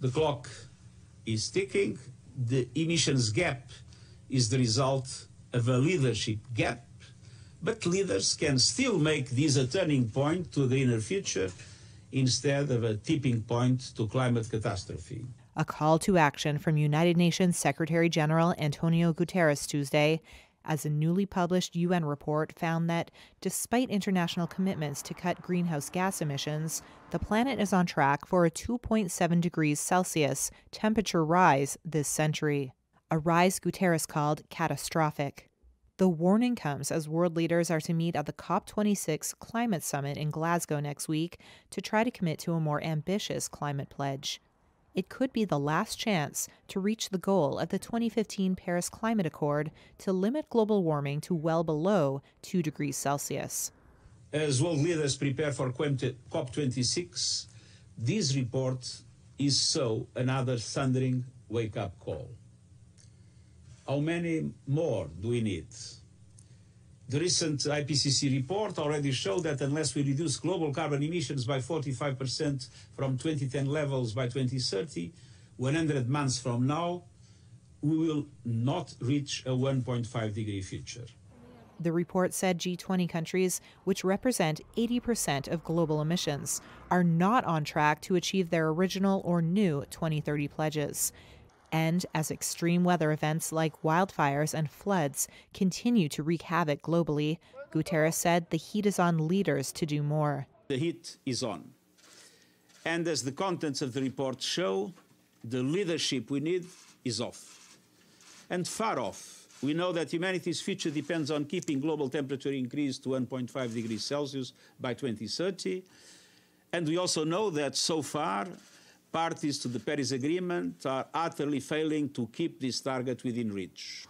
the clock is ticking. The emissions gap is the result of a leadership gap, but leaders can still make this a turning point to a greener future instead of a tipping point to climate catastrophe. A call to action from United Nations Secretary General Antonio Guterres Tuesday as a newly published UN report found that despite international commitments to cut greenhouse gas emissions, the planet is on track for a 2.7 degrees Celsius temperature rise this century, a rise Guterres called catastrophic. The warning comes as world leaders are to meet at the COP26 climate summit in Glasgow next week to try to commit to a more ambitious climate pledge it could be the last chance to reach the goal of the 2015 Paris Climate Accord to limit global warming to well below 2 degrees Celsius. As world leaders prepare for COP26, this report is so another thundering wake up call. How many more do we need? The recent IPCC report already showed that unless we reduce global carbon emissions by 45% from 2010 levels by 2030, 100 months from now, we will not reach a 1.5 degree future. The report said G20 countries, which represent 80% of global emissions, are not on track to achieve their original or new 2030 pledges and as extreme weather events like wildfires and floods continue to wreak havoc globally, Guterres said the heat is on leaders to do more. The heat is on. And as the contents of the report show, the leadership we need is off. And far off. We know that humanity's future depends on keeping global temperature increase to 1.5 degrees Celsius by 2030. And we also know that so far, parties to the Paris Agreement are utterly failing to keep this target within reach.